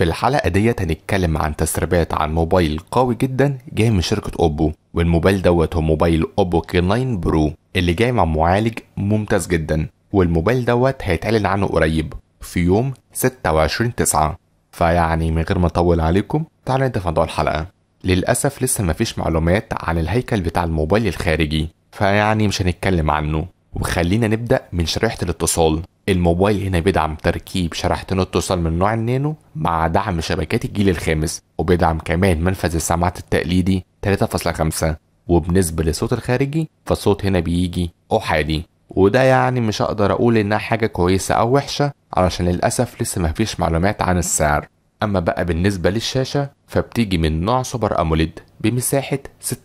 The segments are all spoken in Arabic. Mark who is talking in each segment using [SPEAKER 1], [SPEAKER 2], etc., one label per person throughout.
[SPEAKER 1] في الحلقة ديت هنتكلم عن تسريبات عن موبايل قوي جدا جاي من شركة اوبو والموبايل دوت هو موبايل اوبو كي 9 برو اللي جاي مع معالج ممتاز جدا والموبايل دوت هيتعلن عنه قريب في يوم 26 9 فيعني من غير ما اطول عليكم تعالوا نبدا في موضوع الحلقة للأسف لسه مفيش معلومات عن الهيكل بتاع الموبايل الخارجي فيعني مش هنتكلم عنه وخلينا نبدأ من شريحة الاتصال الموبايل هنا بيدعم تركيب شريحتين اتصال من نوع النانو مع دعم شبكات الجيل الخامس وبيدعم كمان منفذ السماعات التقليدي 3.5 وبالنسبة للصوت الخارجي فالصوت هنا بيجي أحادي وده يعني مش هقدر أقول إنها حاجة كويسة أو وحشة علشان للأسف لسه مفيش معلومات عن السعر أما بقى بالنسبة للشاشة فبتيجي من نوع سوبر أموليد بمساحة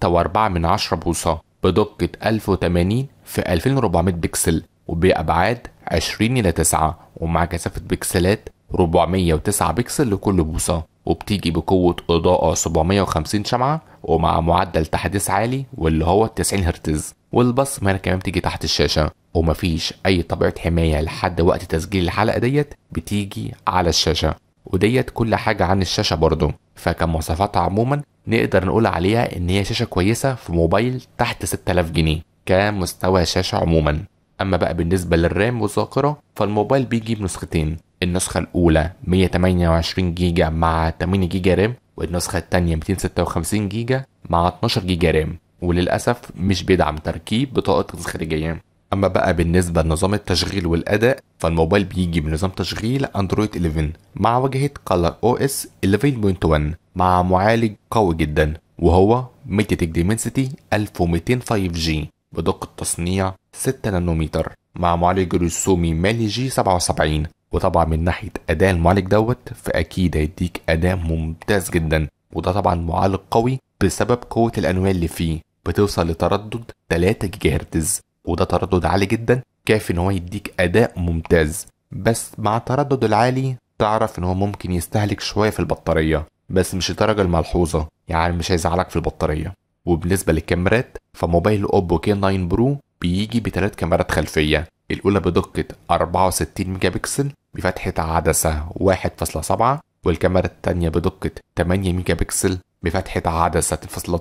[SPEAKER 1] 6.4 من 10 بوصة بدقة 1080 في 2400 بكسل وبأبعاد 20 إلى 9 ومع كثافة بكسلات 409 بكسل لكل بوصة وبتيجي بقوة إضاءة 750 شمعة ومع معدل تحديث عالي واللي هو 90 هرتز والبصمة هنا كمان بتيجي تحت الشاشة ومفيش أي طبيعة حماية لحد وقت تسجيل الحلقة ديت بتيجي على الشاشة وديت كل حاجة عن الشاشة برضه فكمواصفات عموما نقدر نقول عليها ان هي شاشة كويسة في موبايل تحت 6000 جنيه كمستوى شاشة عموما اما بقى بالنسبة للرام والذاكرة فالموبايل بيجي بنسختين النسخة الاولى 128 جيجا مع 8 جيجا رام والنسخة الثانية 256 جيجا مع 12 جيجا رام وللأسف مش بيدعم تركيب بطاقة تذخيرية اما بقى بالنسبه لنظام التشغيل والاداء فالموبايل بيجي بنظام تشغيل اندرويد 11 مع واجهه كلر او اس 11.1 مع معالج قوي جدا وهو ميتيتك ديمنسيتي 1200 5G بدقه تصنيع 6 نانومتر مع معالج رسومي مالي جي 77 وطبعا من ناحيه اداء المعالج دوت فاكيد هيديك اداء ممتاز جدا وده طبعا معالج قوي بسبب قوه الأنوال اللي فيه بتوصل لتردد 3 جيجا هرتز وده تردد عالي جدا كافي ان هو يديك اداء ممتاز بس مع التردد العالي تعرف ان هو ممكن يستهلك شويه في البطاريه بس مش الدرجه الملحوظه يعني مش هيزعلك في البطاريه وبالنسبه للكاميرات فموبايل اوبو كي 9 برو بيجي بثلاث كاميرات خلفيه الاولى بدقه 64 ميجا بكسل بفتحه عدسه 1.7 والكاميرا الثانيه بدقة 8 ميجا بكسل بفتحة عدسة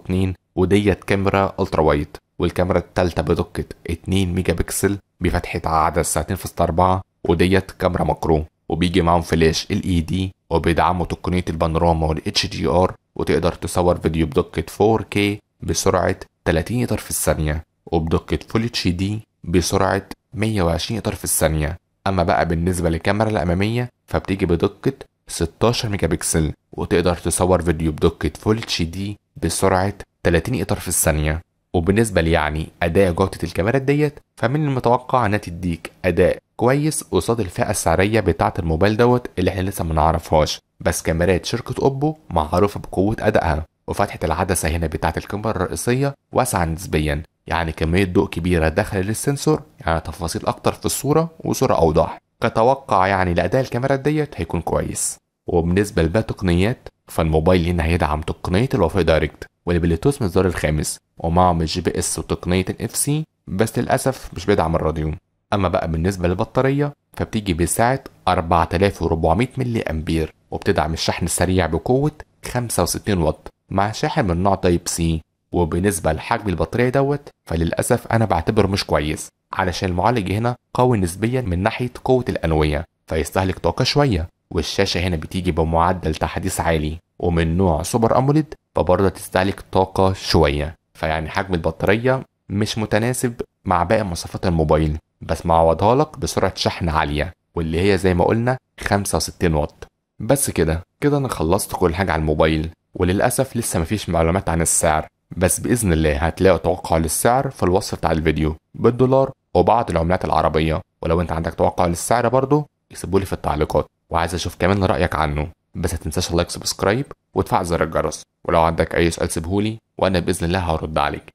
[SPEAKER 1] 2.2 وديت كاميرا الترا وايد والكاميرا التالتة بدقة 2 ميجا بكسل بفتحة عدسة 2.4 وديت كاميرا ماكرو وبيجي معاهم فلاش ال اي e دي وبيدعموا تقنية البانوراما والاتش دي ار وتقدر تصور فيديو بدقة 4K بسرعة 30 إطار في الثانية وبدقة فول اتش دي بسرعة 120 إطار في الثانية أما بقى بالنسبة للكاميرا الأمامية فبتيجي بدقة 16 ميجا بكسل وتقدر تصور فيديو بدقة فول اتش دي بسرعة 30 إطار في الثانية وبالنسبة ليعني أداء جودة الكاميرات ديت فمن المتوقع إنها تديك أداء كويس قصاد الفئة السعرية بتاعة الموبايل دوت اللي احنا لسه منعرفهاش بس كاميرات شركة أوبو معروفة بقوة أدائها وفتحة العدسة هنا بتاعة الكاميرا الرئيسية واسعة نسبيا يعني كمية ضوء كبيرة داخل للسنسور يعني تفاصيل أكتر في الصورة وصورة أوضح كتوقع يعني لأداء الكاميرا ديت هيكون كويس وبالنسبة لبقى تقنيات فالموبايل هنا هيدعم تقنية الوفاء دايركت والبلوتوث الزر الخامس ومعهم الجي بي اس وتقنية الاف سي بس للأسف مش بيدعم الراديو أما بقى بالنسبة للبطارية فبتيجي بسعة 4400 ملي أمبير وبتدعم الشحن السريع بقوة 65 واط مع شاحن من نوع تايب سي وبالنسبة لحجم البطارية دوت فللأسف أنا بعتبره مش كويس علشان المعالج هنا قوي نسبيا من ناحية قوة الأنوية فيستهلك طاقة شوية والشاشة هنا بتيجي بمعدل تحديث عالي ومن نوع سوبر أموليد فبرضه تستهلك طاقة شوية فيعني حجم البطارية مش متناسب مع باقي مواصفات الموبايل بس معوضها لك بسرعة شحن عالية واللي هي زي ما قلنا 65 واط بس كده كده انا خلصت كل حاجة على الموبايل وللأسف لسه مفيش معلومات عن السعر بس بإذن الله هتلاقوا توقع للسعر في الوصف بتاع الفيديو بالدولار وبعض العملات العربية ولو انت عندك توقع للسعر برضه اكتبولي في التعليقات وعايز اشوف كمان رأيك عنه بس تنساش لايك سبسكرايب وتفعل زر الجرس ولو عندك أي سؤال سيبهولي وأنا بإذن الله هرد عليك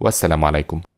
[SPEAKER 1] والسلام عليكم